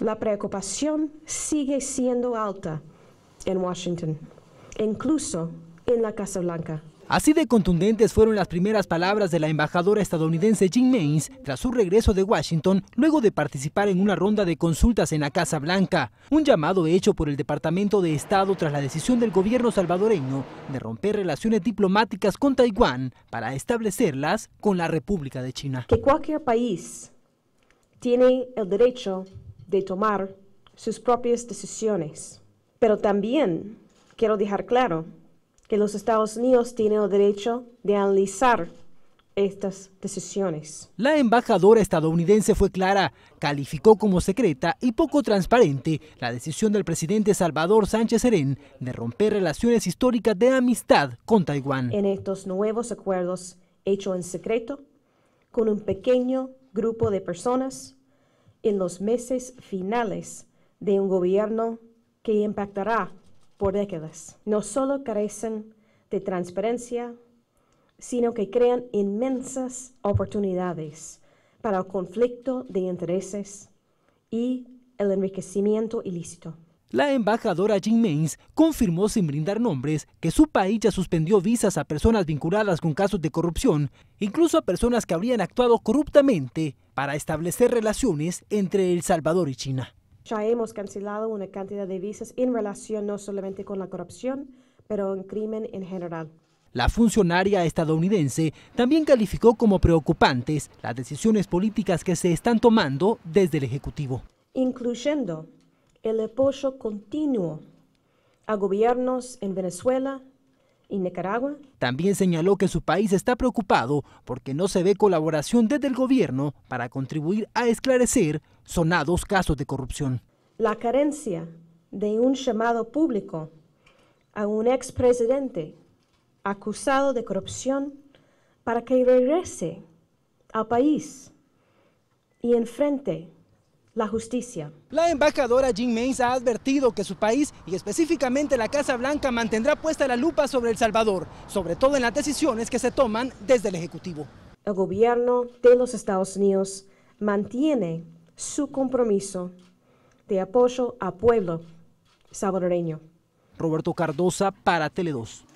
La preocupación sigue siendo alta en Washington, incluso en la Casa Blanca. Así de contundentes fueron las primeras palabras de la embajadora estadounidense Jim Mains tras su regreso de Washington luego de participar en una ronda de consultas en la Casa Blanca, un llamado hecho por el Departamento de Estado tras la decisión del gobierno salvadoreño de romper relaciones diplomáticas con Taiwán para establecerlas con la República de China. Que cualquier país tiene el derecho de tomar sus propias decisiones. Pero también quiero dejar claro que los Estados Unidos tienen el derecho de analizar estas decisiones. La embajadora estadounidense fue clara, calificó como secreta y poco transparente la decisión del presidente Salvador Sánchez Serén de romper relaciones históricas de amistad con Taiwán. En estos nuevos acuerdos hechos en secreto, con un pequeño grupo de personas en los meses finales de un gobierno que impactará por décadas. No solo carecen de transparencia, sino que crean inmensas oportunidades para el conflicto de intereses y el enriquecimiento ilícito. La embajadora Jean Mains confirmó sin brindar nombres que su país ya suspendió visas a personas vinculadas con casos de corrupción, incluso a personas que habrían actuado corruptamente para establecer relaciones entre El Salvador y China. Ya hemos cancelado una cantidad de visas en relación no solamente con la corrupción, pero en crimen en general. La funcionaria estadounidense también calificó como preocupantes las decisiones políticas que se están tomando desde el Ejecutivo. Incluyendo el apoyo continuo a gobiernos en Venezuela, y Nicaragua. También señaló que su país está preocupado porque no se ve colaboración desde el gobierno para contribuir a esclarecer sonados casos de corrupción. La carencia de un llamado público a un expresidente acusado de corrupción para que regrese al país y enfrente la justicia. La embajadora Jean Mains ha advertido que su país y específicamente la Casa Blanca mantendrá puesta la lupa sobre El Salvador, sobre todo en las decisiones que se toman desde el Ejecutivo. El gobierno de los Estados Unidos mantiene su compromiso de apoyo a pueblo salvadoreño. Roberto Cardosa para Tele2.